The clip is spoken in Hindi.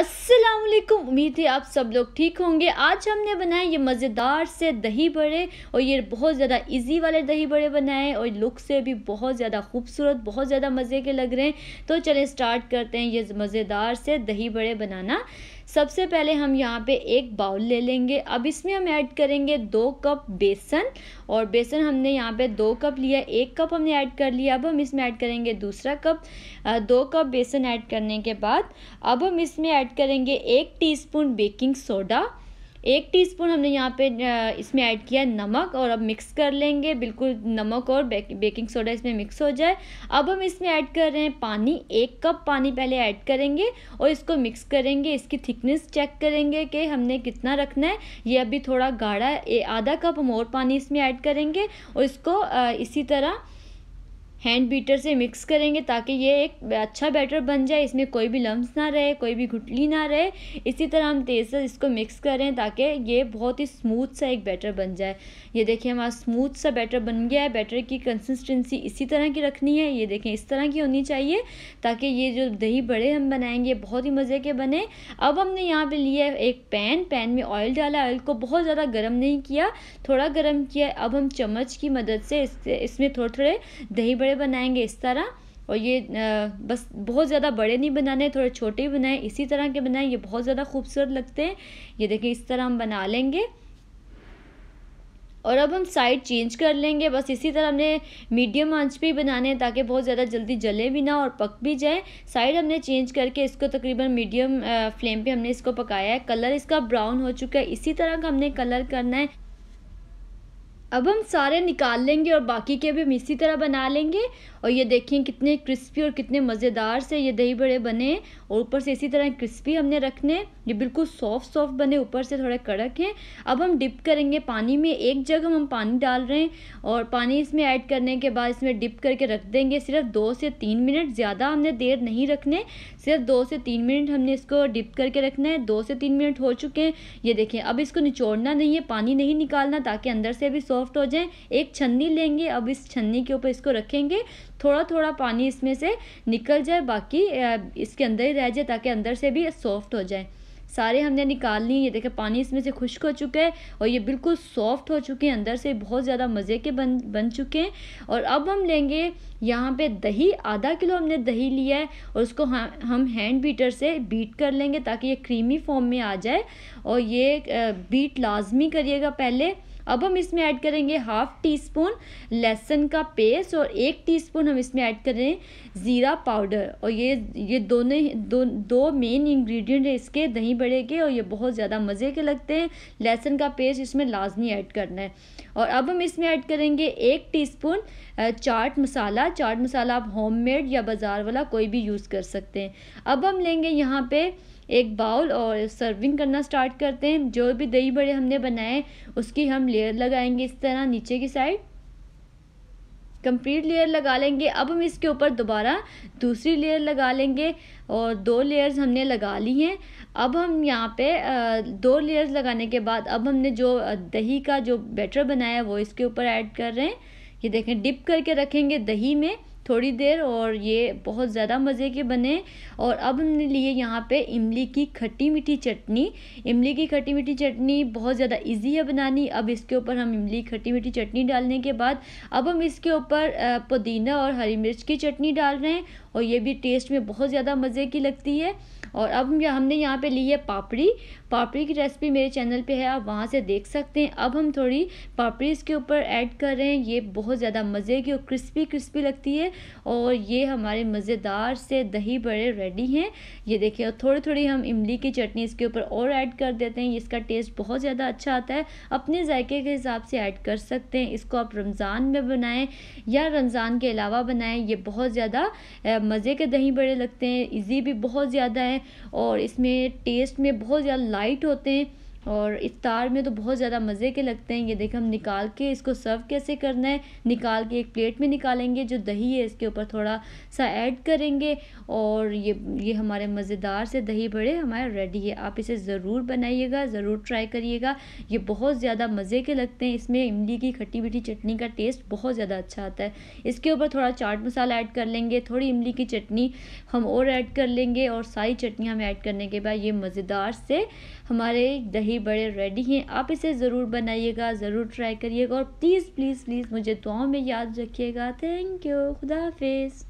वालेकुम उम्मीद है आप सब लोग ठीक होंगे आज हमने बनाए ये मज़ेदार से दही बड़े और ये बहुत ज़्यादा इजी वाले दही बड़े बनाए और लुक से भी बहुत ज़्यादा खूबसूरत बहुत ज़्यादा मज़े के लग रहे हैं तो चलें स्टार्ट करते हैं ये मज़ेदार से दही बड़े बनाना सबसे पहले हम यहाँ पे एक बाउल ले लेंगे अब इसमें हम ऐड करेंगे दो कप बेसन और बेसन हमने यहाँ पे दो कप लिया एक कप हमने ऐड कर लिया अब हम इसमें ऐड करेंगे दूसरा कप दो कप बेसन ऐड करने के बाद अब हम इसमें ऐड करेंगे एक टीस्पून बेकिंग सोडा एक टीस्पून हमने यहाँ पे इसमें ऐड किया नमक और अब मिक्स कर लेंगे बिल्कुल नमक और बेकिंग सोडा इसमें मिक्स हो जाए अब हम इसमें ऐड कर रहे हैं पानी एक कप पानी पहले ऐड करेंगे और इसको मिक्स करेंगे इसकी थिकनेस चेक करेंगे कि हमने कितना रखना है ये अभी थोड़ा गाढ़ा है आधा कप हम और पानी इसमें ऐड करेंगे और इसको इसी तरह हैंड बीटर से मिक्स करेंगे ताकि ये एक अच्छा बैटर बन जाए इसमें कोई भी लम्स ना रहे कोई भी घुटली ना रहे इसी तरह हम तेज़ से इसको मिक्स करें ताकि ये बहुत ही स्मूथ सा एक बैटर बन जाए ये देखिए हमारा स्मूथ सा बैटर बन गया है बैटर की कंसिस्टेंसी इसी तरह की रखनी है ये देखें इस तरह की होनी चाहिए ताकि ये जो दही बड़े हम बनाएंगे बहुत ही मज़े के बने अब हमने यहाँ पर लिया है एक पैन पैन में ऑयल डाला ऑयल को बहुत ज़्यादा गर्म नहीं किया थोड़ा गर्म किया अब हम चम्मच की मदद से इसमें थोड़े थोड़े दही बड़े टुकड़े बनाएंगे इस तरह और ये बस बहुत ज़्यादा बड़े नहीं बनाने थोड़े छोटे ही बनाएं इसी तरह के बनाएं ये बहुत ज़्यादा खूबसूरत लगते हैं ये देखिए इस तरह हम बना लेंगे और अब हम साइड चेंज कर लेंगे बस इसी तरह हमने मीडियम आंच पे ही बनाने हैं ताकि बहुत ज़्यादा जल्दी जले भी ना और पक भी जाए साइड हमने चेंज करके इसको तकरीबन मीडियम फ्लेम पे हमने इसको पकाया है कलर इसका ब्राउन हो चुका है इसी तरह का हमने कलर करना है अब हम सारे निकाल लेंगे और बाकी के भी हम इसी तरह बना लेंगे और ये देखें कितने क्रिस्पी और कितने मज़ेदार से ये दही बड़े बने और ऊपर से इसी तरह क्रिस्पी हमने रखने ये बिल्कुल सॉफ्ट सॉफ्ट बने ऊपर से थोड़े कड़क हैं अब हम डिप करेंगे पानी में एक जग हम पानी डाल रहे हैं और पानी इसमें ऐड करने के बाद इसमें डिप करके रख देंगे सिर्फ दो से तीन मिनट ज़्यादा हमने देर नहीं रखने सिर्फ दो से तीन मिनट हमने इसको डिप करके रखना है दो से तीन मिनट हो चुके हैं ये देखें अब इसको निचोड़ना नहीं है पानी नहीं निकालना ताकि अंदर से भी सॉफ्ट हो जाए एक छन्नी लेंगे अब इस छन्नी के ऊपर इसको रखेंगे थोड़ा थोड़ा पानी इसमें से निकल जाए बाकी इसके अंदर ही रह जाए ताकि अंदर से भी सॉफ्ट हो जाए सारे हमने निकाल लिए ये देखें पानी इसमें से खुश्क हो चुका है और ये बिल्कुल सॉफ्ट हो चुके हैं अंदर से बहुत ज़्यादा मज़े के बन बन चुके हैं और अब हम लेंगे यहाँ पे दही आधा किलो हमने दही लिया है और उसको हम हैंड बीटर से बीट कर लेंगे ताकि ये क्रीमी फॉर्म में आ जाए और ये बीट लाजमी करिएगा पहले अब हम इसमें ऐड करेंगे हाफ टी स्पून लहसुन का पेस्ट और एक टी स्पून हम इसमें ऐड करें ज़ीरा पाउडर और ये ये दोनों दो दो मेन इंग्रेडिएंट है इसके दही बड़े के और ये बहुत ज़्यादा मज़े के लगते हैं लहसुन का पेस्ट इसमें लाजमी ऐड करना है और अब हम इसमें ऐड करेंगे एक टीस्पून चाट मसाला चाट मसाला आप होममेड या बाज़ार वाला कोई भी यूज़ कर सकते हैं अब हम लेंगे यहाँ पे एक बाउल और सर्विंग करना स्टार्ट करते हैं जो भी दही बड़े हमने बनाए उसकी हम लेयर लगाएंगे इस तरह नीचे की साइड कंप्लीट लेयर लगा लेंगे अब हम इसके ऊपर दोबारा दूसरी लेयर लगा लेंगे और दो लेयर्स हमने लगा ली हैं अब हम यहाँ पे दो लेयर्स लगाने के बाद अब हमने जो दही का जो बैटर बनाया है वो इसके ऊपर ऐड कर रहे हैं ये देखें डिप करके रखेंगे दही में थोड़ी देर और ये बहुत ज़्यादा मज़े के बने और अब हमने लिए यहाँ पे इमली की खट्टी मीठी चटनी इमली की खट्टी मीठी चटनी बहुत ज़्यादा इजी है बनानी अब इसके ऊपर हम इमली खट्टी मीठी चटनी डालने के बाद अब हम इसके ऊपर पुदीना और हरी मिर्च की चटनी डाल रहे हैं और ये भी टेस्ट में बहुत ज़्यादा मज़े की लगती है और अब हमने यहाँ पे ली है पापड़ी पापड़ी की रेसिपी मेरे चैनल पे है आप वहाँ से देख सकते हैं अब हम थोड़ी पापड़ी इसके ऊपर ऐड कर रहे हैं ये बहुत ज़्यादा मज़े की और क्रिस्पी क्रिस्पी लगती है और ये हमारे मज़ेदार से दही बड़े रेडी हैं ये देखिए और थोड़ी थोड़ी हम इमली की चटनी इसके ऊपर और ऐड कर देते हैं इसका टेस्ट बहुत ज़्यादा अच्छा आता है अपने जायके के हिसाब से ऐड कर सकते हैं इसको आप रमज़ान में बनाएं या रमज़ान के अलावा बनाएं ये बहुत ज़्यादा मज़े के दही बड़े लगते हैं ईजी भी बहुत ज़्यादा है और इसमें टेस्ट में बहुत ज़्यादा लाइट होते हैं और इफ़्तार में तो बहुत ज़्यादा मज़े के लगते हैं ये देखें हम निकाल के इसको सर्व कैसे करना है निकाल के एक प्लेट में निकालेंगे जो दही है इसके ऊपर थोड़ा सा ऐड करेंगे और ये ये हमारे मज़ेदार से दही बड़े हमारे रेडी है आप इसे ज़रूर बनाइएगा ज़रूर ट्राई करिएगा ये बहुत ज़्यादा मज़े के लगते हैं इसमें इमली की खट्टी मीठी चटनी का टेस्ट बहुत ज़्यादा अच्छा आता है इसके ऊपर थोड़ा चाट मसाला ऐड कर लेंगे थोड़ी इमली की चटनी हम और ऐड कर लेंगे और सारी चटनी हमें ऐड करने के बाद ये मज़ेदार से हमारे दही बड़े रेडी हैं आप इसे ज़रूर बनाइएगा ज़रूर ट्राई करिएगा और प्लीज़ प्लीज़ प्लीज़ मुझे दुआओं में याद रखिएगा थैंक यू खुदा हाफिज़